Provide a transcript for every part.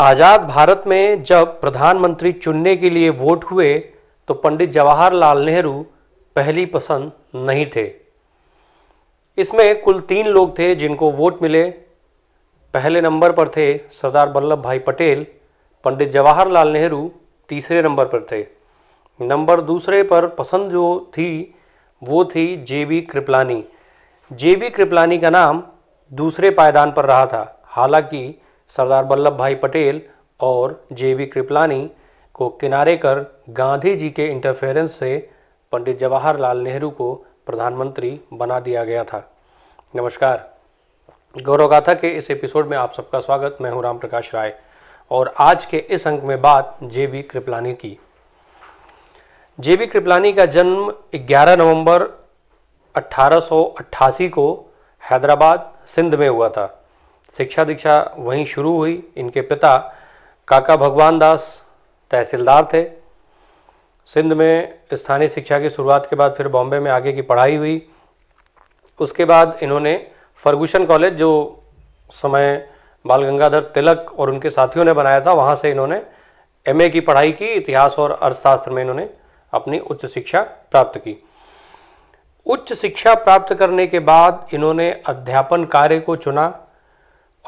आज़ाद भारत में जब प्रधानमंत्री चुनने के लिए वोट हुए तो पंडित जवाहरलाल नेहरू पहली पसंद नहीं थे इसमें कुल तीन लोग थे जिनको वोट मिले पहले नंबर पर थे सरदार वल्लभ भाई पटेल पंडित जवाहरलाल नेहरू तीसरे नंबर पर थे नंबर दूसरे पर पसंद जो थी वो थी J B Kripalani J B Kripalani का नाम दूसरे पायदान पर रहा था हालांकि सरदार वल्लभ भाई पटेल और जे वी कृपलानी को किनारे कर गांधी जी के इंटरफेरेंस से पंडित जवाहरलाल नेहरू को प्रधानमंत्री बना दिया गया था नमस्कार गौरव गाथा के इस एपिसोड में आप सबका स्वागत मैं हूं राम प्रकाश राय और आज के इस अंक में बात जे वी कृपलानी की जे वी कृपलानी का जन्म 11 नवंबर 1888 को हैदराबाद सिंध में हुआ था शिक्षा दीक्षा वहीं शुरू हुई इनके पिता काका भगवान दास तहसीलदार थे सिंध में स्थानीय शिक्षा की शुरुआत के बाद फिर बॉम्बे में आगे की पढ़ाई हुई उसके बाद इन्होंने फर्गूसन कॉलेज जो समय बाल गंगाधर तिलक और उनके साथियों ने बनाया था वहाँ से इन्होंने एमए की पढ़ाई की इतिहास और अर्थशास्त्र में इन्होंने अपनी उच्च शिक्षा प्राप्त की उच्च शिक्षा प्राप्त करने के बाद इन्होंने अध्यापन कार्य को चुना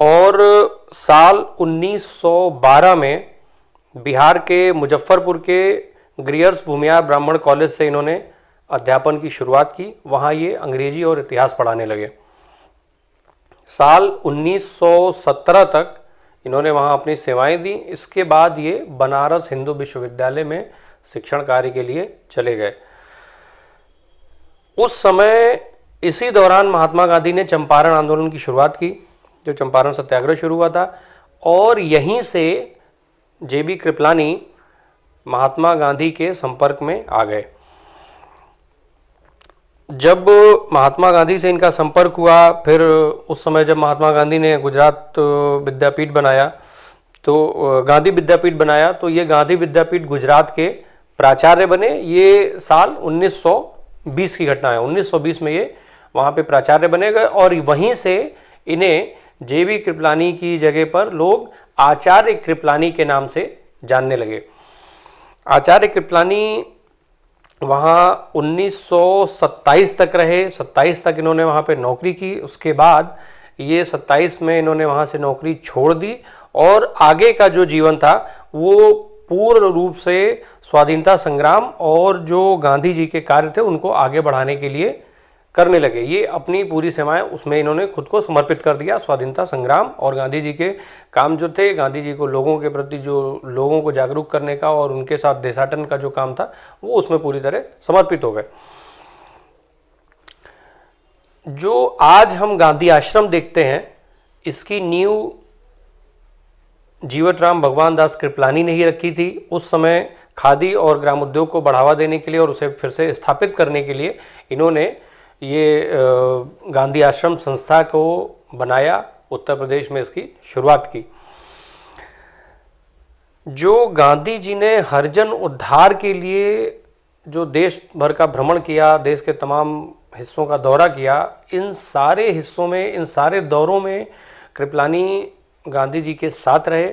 और साल 1912 में बिहार के मुजफ्फरपुर के ग्रियर्स भूमियार ब्राह्मण कॉलेज से इन्होंने अध्यापन की शुरुआत की वहाँ ये अंग्रेजी और इतिहास पढ़ाने लगे साल 1917 तक इन्होंने वहाँ अपनी सेवाएं दी इसके बाद ये बनारस हिंदू विश्वविद्यालय में शिक्षण कार्य के लिए चले गए उस समय इसी दौरान महात्मा गांधी ने चंपारण आंदोलन की शुरुआत की जो चंपारण सत्याग्रह शुरू हुआ था और यहीं से जे बी कृपलानी महात्मा गांधी के संपर्क में आ गए जब महात्मा गांधी से इनका संपर्क हुआ फिर उस समय जब महात्मा गांधी ने गुजरात विद्यापीठ बनाया तो गांधी विद्यापीठ बनाया तो ये गांधी विद्यापीठ गुजरात के प्राचार्य बने ये साल 1920 की घटना है 1920 में ये वहाँ पे प्राचार्य बने गए और वहीं से इन्हें जे कृपलानी की जगह पर लोग आचार्य कृपलानी के नाम से जानने लगे आचार्य कृपलानी वहाँ 1927 तक रहे 27 तक इन्होंने वहाँ पे नौकरी की उसके बाद ये 27 में इन्होंने वहाँ से नौकरी छोड़ दी और आगे का जो जीवन था वो पूर्ण रूप से स्वाधीनता संग्राम और जो गांधी जी के कार्य थे उनको आगे बढ़ाने के लिए करने लगे ये अपनी पूरी सेवाएं उसमें इन्होंने खुद को समर्पित कर दिया स्वाधीनता संग्राम और गांधी जी के काम जो थे गांधी जी को लोगों के प्रति जो लोगों को जागरूक करने का और उनके साथ देशाटन का जो काम था वो उसमें पूरी तरह समर्पित हो गए जो आज हम गांधी आश्रम देखते हैं इसकी नींव राम भगवान दास कृपलानी ने ही रखी थी उस समय खादी और ग्रामोद्योग को बढ़ावा देने के लिए और उसे फिर से स्थापित करने के लिए इन्होंने ये गांधी आश्रम संस्था को बनाया उत्तर प्रदेश में इसकी शुरुआत की जो गांधी जी ने हरजन उद्धार के लिए जो देश भर का भ्रमण किया देश के तमाम हिस्सों का दौरा किया इन सारे हिस्सों में इन सारे दौरों में कृपलानी गांधी जी के साथ रहे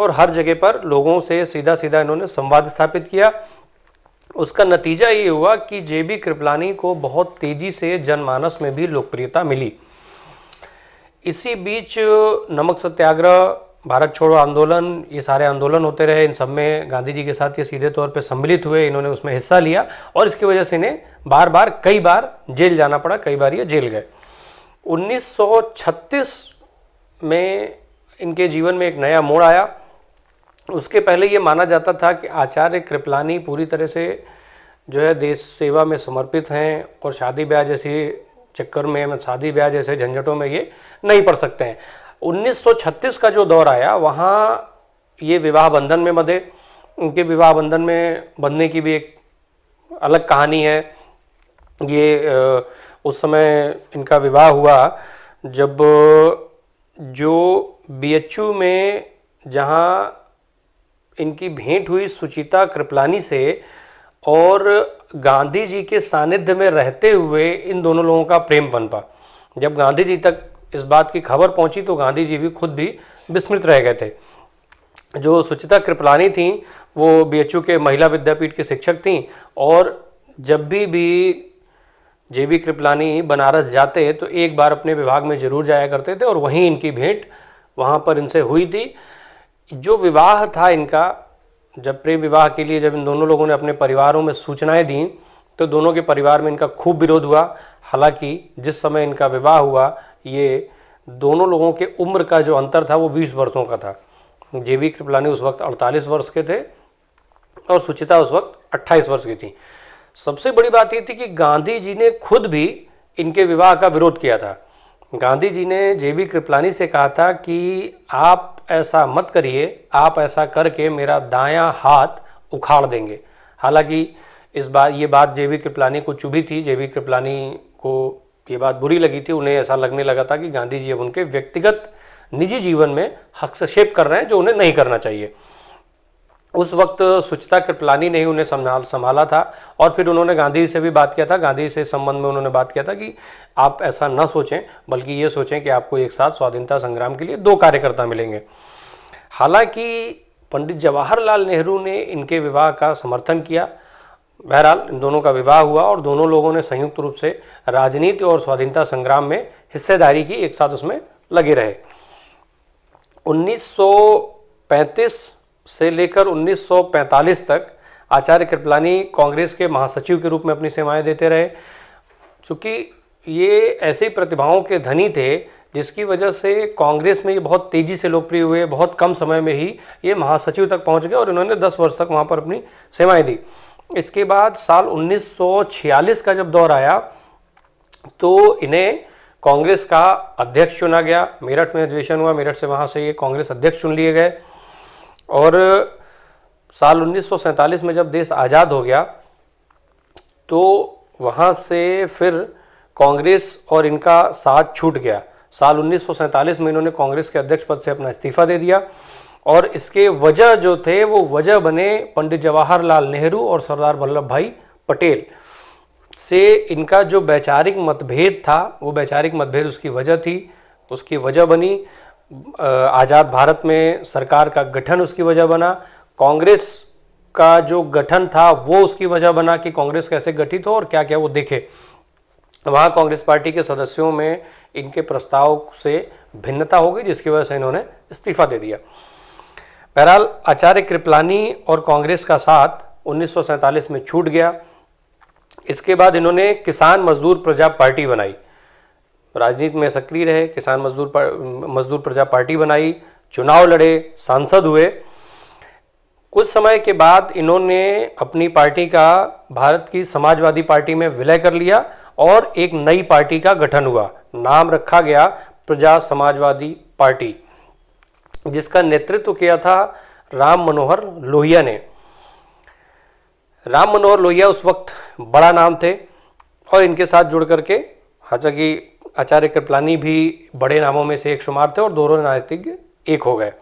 और हर जगह पर लोगों से सीधा सीधा इन्होंने संवाद स्थापित किया उसका नतीजा ये हुआ कि जे बी कृपलानी को बहुत तेज़ी से जनमानस में भी लोकप्रियता मिली इसी बीच नमक सत्याग्रह भारत छोड़ो आंदोलन ये सारे आंदोलन होते रहे इन सब में गांधी जी के साथ ये सीधे तौर पर सम्मिलित हुए इन्होंने उसमें हिस्सा लिया और इसकी वजह से इन्हें बार बार कई बार जेल जाना पड़ा कई बार ये जेल गए 1936 में इनके जीवन में एक नया मोड़ आया उसके पहले ये माना जाता था कि आचार्य कृपलानी पूरी तरह से जो है देश सेवा में समर्पित हैं और शादी ब्याह जैसी चक्कर में मतलब शादी ब्याह जैसे झंझटों में ये नहीं पड़ सकते हैं 1936 का जो दौर आया वहाँ ये विवाह बंधन में बंधे उनके विवाह बंधन में बंधने की भी एक अलग कहानी है ये उस समय इनका विवाह हुआ जब जो बीएचयू में जहाँ इनकी भेंट हुई सुचिता कृपलानी से और गांधी जी के सानिध्य में रहते हुए इन दोनों लोगों का प्रेम पा जब गांधी जी तक इस बात की खबर पहुंची तो गांधी जी भी खुद भी विस्मृत रह गए थे जो सुचिता कृपलानी थी वो बीएचयू के महिला विद्यापीठ की शिक्षक थीं और जब भी भी जे बी कृपलानी बनारस जाते तो एक बार अपने विभाग में ज़रूर जाया करते थे और वहीं इनकी भेंट वहाँ पर इनसे हुई थी जो विवाह था इनका जब प्रेम विवाह के लिए जब इन दोनों लोगों ने अपने परिवारों में सूचनाएं दी तो दोनों के परिवार में इनका खूब विरोध हुआ हालांकि जिस समय इनका विवाह हुआ ये दोनों लोगों के उम्र का जो अंतर था वो बीस वर्षों का था जे बी कृपलानी उस वक्त अड़तालीस वर्ष के थे और सुचिता उस वक्त 28 वर्ष की थी सबसे बड़ी बात ये थी कि गांधी जी ने खुद भी इनके विवाह का विरोध किया था गांधी जी ने जे बी कृपलानी से कहा था कि आप ऐसा मत करिए आप ऐसा करके मेरा दायां हाथ उखाड़ देंगे हालांकि इस बार ये बात जे वी कृपलानी को चुभी थी जे वी कृपलानी को ये बात बुरी लगी थी उन्हें ऐसा लगने लगा था कि गांधी जी अब उनके व्यक्तिगत निजी जीवन में हस्तक्षेप कर रहे हैं जो उन्हें नहीं करना चाहिए उस वक्त सुचिता कृपलानी ने ही उन्हें संभाल संभाला था और फिर उन्होंने गांधी से भी बात किया था गांधी से संबंध में उन्होंने बात किया था कि आप ऐसा न सोचें बल्कि ये सोचें कि आपको एक साथ स्वाधीनता संग्राम के लिए दो कार्यकर्ता मिलेंगे हालांकि पंडित जवाहरलाल नेहरू ने इनके विवाह का समर्थन किया बहरहाल इन दोनों का विवाह हुआ और दोनों लोगों ने संयुक्त रूप से राजनीति और स्वाधीनता संग्राम में हिस्सेदारी की एक साथ उसमें लगे रहे उन्नीस से लेकर 1945 तक आचार्य कृपलानी कांग्रेस के महासचिव के रूप में अपनी सेवाएं देते रहे चूँकि ये ऐसे प्रतिभाओं के धनी थे जिसकी वजह से कांग्रेस में ये बहुत तेज़ी से लोकप्रिय हुए बहुत कम समय में ही ये महासचिव तक पहुंच गए और इन्होंने 10 वर्ष तक वहाँ पर अपनी सेवाएं दी इसके बाद साल 1946 का जब दौर आया तो इन्हें कांग्रेस का अध्यक्ष चुना गया मेरठ में अधिवेशन हुआ मेरठ से वहाँ से ये कांग्रेस अध्यक्ष चुन लिए गए और साल उन्नीस में जब देश आज़ाद हो गया तो वहाँ से फिर कांग्रेस और इनका साथ छूट गया साल उन्नीस में इन्होंने कांग्रेस के अध्यक्ष पद से अपना इस्तीफा दे दिया और इसके वजह जो थे वो वजह बने पंडित जवाहरलाल नेहरू और सरदार वल्लभ भाई पटेल से इनका जो वैचारिक मतभेद था वो वैचारिक मतभेद उसकी वजह थी उसकी वजह बनी आज़ाद भारत में सरकार का गठन उसकी वजह बना कांग्रेस का जो गठन था वो उसकी वजह बना कि कांग्रेस कैसे गठित हो और क्या क्या वो देखे वहाँ कांग्रेस पार्टी के सदस्यों में इनके प्रस्ताव से भिन्नता हो गई जिसकी वजह से इन्होंने इस्तीफा दे दिया बहरहाल आचार्य कृपलानी और कांग्रेस का साथ उन्नीस में छूट गया इसके बाद इन्होंने किसान मजदूर प्रजा पार्टी बनाई राजनीति में सक्रिय रहे किसान मजदूर पर, मजदूर प्रजा पार्टी बनाई चुनाव लड़े सांसद हुए कुछ समय के बाद इन्होंने अपनी पार्टी का भारत की समाजवादी पार्टी में विलय कर लिया और एक नई पार्टी का गठन हुआ नाम रखा गया प्रजा समाजवादी पार्टी जिसका नेतृत्व किया था राम मनोहर लोहिया ने राम मनोहर लोहिया उस वक्त बड़ा नाम थे और इनके साथ जुड़ करके हालांकि आचार्य कृपलानी भी बड़े नामों में से एक शुमार थे और दोनों राजनीतिज्ञ एक हो गए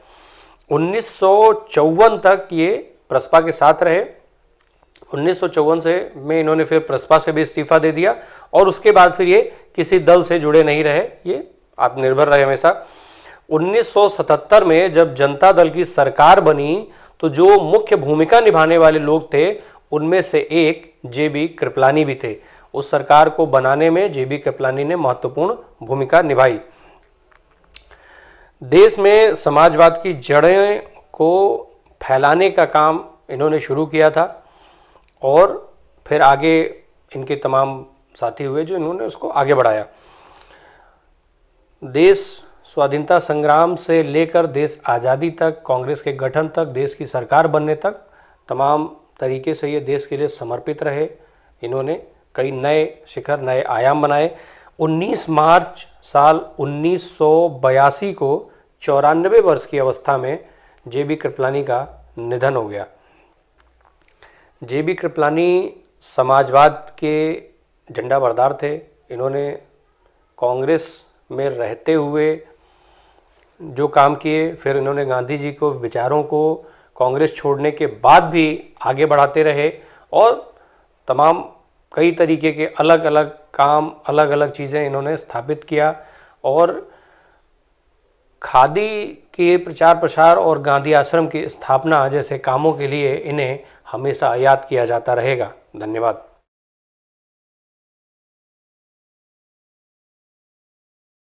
उन्नीस तक ये प्रसपा के साथ रहे उन्नीस से में इन्होंने फिर प्रसपा से भी इस्तीफा दे दिया और उसके बाद फिर ये किसी दल से जुड़े नहीं रहे ये आत्मनिर्भर रहे हमेशा 1977 में जब जनता दल की सरकार बनी तो जो मुख्य भूमिका निभाने वाले लोग थे उनमें से एक जे बी कृपलानी भी थे उस सरकार को बनाने में जेबी कपलानी ने महत्वपूर्ण भूमिका निभाई देश में समाजवाद की जड़ें को फैलाने का काम इन्होंने शुरू किया था और फिर आगे इनके तमाम साथी हुए जो इन्होंने उसको आगे बढ़ाया देश स्वाधीनता संग्राम से लेकर देश आज़ादी तक कांग्रेस के गठन तक देश की सरकार बनने तक तमाम तरीके से ये देश के लिए समर्पित रहे इन्होंने कई नए शिखर नए आयाम बनाए 19 मार्च साल 1982 को चौरानबे वर्ष की अवस्था में जे बी कृपलानी का निधन हो गया जे बी कृपलानी समाजवाद के झंडा बरदार थे इन्होंने कांग्रेस में रहते हुए जो काम किए फिर इन्होंने गांधी जी को विचारों को कांग्रेस छोड़ने के बाद भी आगे बढ़ाते रहे और तमाम कई तरीके के अलग अलग काम अलग अलग चीज़ें इन्होंने स्थापित किया और खादी के प्रचार प्रसार और गांधी आश्रम की स्थापना जैसे कामों के लिए इन्हें हमेशा याद किया जाता रहेगा धन्यवाद